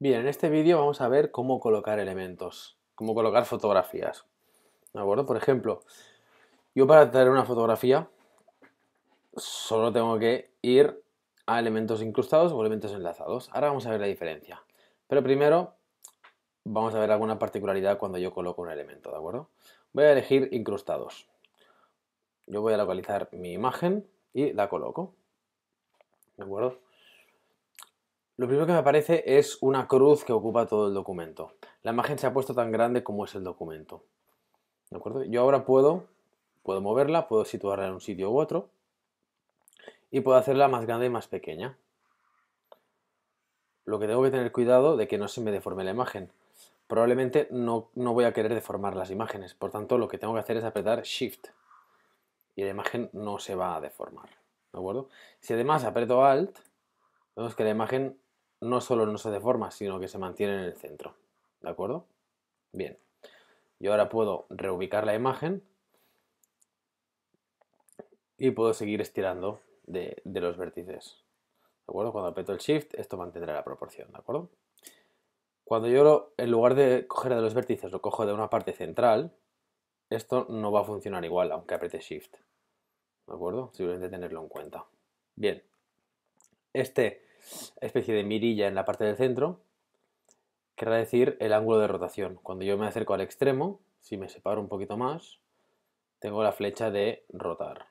Bien, en este vídeo vamos a ver cómo colocar elementos, cómo colocar fotografías. ¿De acuerdo? Por ejemplo, yo para traer una fotografía solo tengo que ir a elementos incrustados o elementos enlazados. Ahora vamos a ver la diferencia. Pero primero vamos a ver alguna particularidad cuando yo coloco un elemento, ¿de acuerdo? Voy a elegir incrustados. Yo voy a localizar mi imagen y la coloco. ¿De acuerdo? Lo primero que me aparece es una cruz que ocupa todo el documento. La imagen se ha puesto tan grande como es el documento. ¿De acuerdo? Yo ahora puedo, puedo moverla, puedo situarla en un sitio u otro y puedo hacerla más grande y más pequeña. Lo que tengo que tener cuidado de que no se me deforme la imagen. Probablemente no, no voy a querer deformar las imágenes, por tanto lo que tengo que hacer es apretar Shift y la imagen no se va a deformar. ¿De acuerdo? Si además aprieto Alt, vemos que la imagen no solo no se deforma, sino que se mantiene en el centro. ¿De acuerdo? Bien. Yo ahora puedo reubicar la imagen y puedo seguir estirando de, los vértices. ¿De acuerdo? Cuando aprieto el Shift, esto mantendrá la proporción. ¿De acuerdo? Cuando yo, en lugar de coger de los vértices, lo cojo de una parte central, esto no va a funcionar igual, aunque apriete Shift. ¿De acuerdo? Simplemente tenerlo en cuenta. Bien. Este especie de mirilla en la parte del centro, querrá decir el ángulo de rotación. Cuando yo me acerco al extremo, si me separo un poquito más, tengo la flecha de rotar,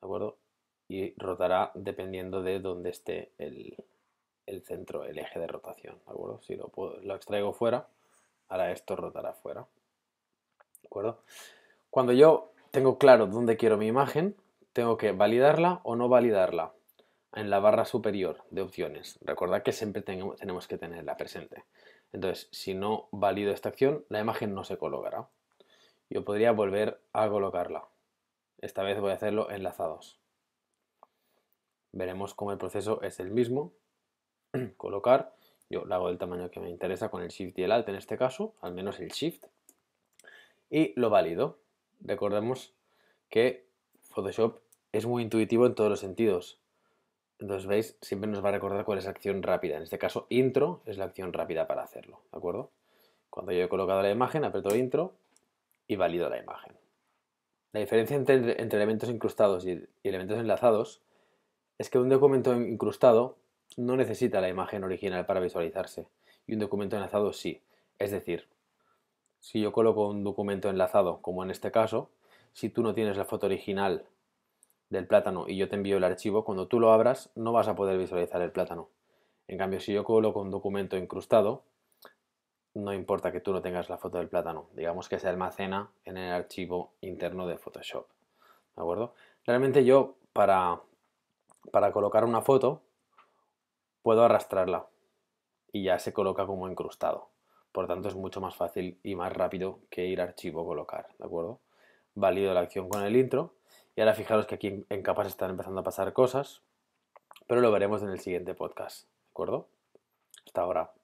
¿de acuerdo? Y rotará dependiendo de dónde esté el, centro, el eje de rotación, ¿de acuerdo? Si lo, lo extraigo fuera, ahora esto rotará fuera, ¿de acuerdo? Cuando yo tengo claro dónde quiero mi imagen, tengo que validarla o no validarla en la barra superior de opciones. Recordad que siempre tenemos que tenerla presente. Entonces, si no valido esta acción, la imagen no se colocará. Yo podría volver a colocarla. Esta vez voy a hacerlo enlazados. Veremos cómo el proceso es el mismo. Colocar, yo la hago del tamaño que me interesa con el Shift y el Alt en este caso, al menos el Shift. Y lo válido. Recordemos que Photoshop es muy intuitivo en todos los sentidos entonces, veis, siempre nos va a recordar cuál es la acción rápida. En este caso, intro es la acción rápida para hacerlo, ¿de acuerdo? Cuando yo he colocado la imagen, aprieto intro y valido la imagen. La diferencia entre, elementos incrustados y elementos enlazados es que un documento incrustado no necesita la imagen original para visualizarse y un documento enlazado sí. Es decir, si yo coloco un documento enlazado, como en este caso, si tú no tienes la foto original del plátano y yo te envío el archivo, cuando tú lo abras no vas a poder visualizar el plátano. En cambio, si yo coloco un documento incrustado, no importa que tú no tengas la foto del plátano, digamos que se almacena en el archivo interno de Photoshop. ¿De acuerdo? Realmente yo para, para colocar una foto puedo arrastrarla y ya se coloca como incrustado. Por tanto, es mucho más fácil y más rápido que ir a archivo colocar, ¿de acuerdo? Valido la acción con el intro y ahora fijaros que aquí en, capas están empezando a pasar cosas, pero lo veremos en el siguiente podcast, ¿de acuerdo? Hasta ahora.